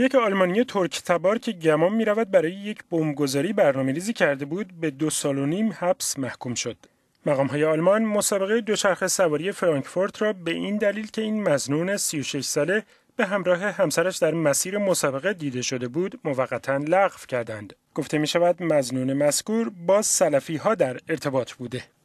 یک آلمانی ترک تبار که گمان می رود برای یک بمبگذاری برنامه ریزی کرده بود به دو سال و نیم حبس محکوم شد. مقام های آلمان مسابقه دو شرخ سواری فرانکفورت را به این دلیل که این مزنون 36 ساله به همراه همسرش در مسیر مسابقه دیده شده بود موقتا لغو کردند. گفته می شود مزنون مسکور با سلفی ها در ارتباط بوده.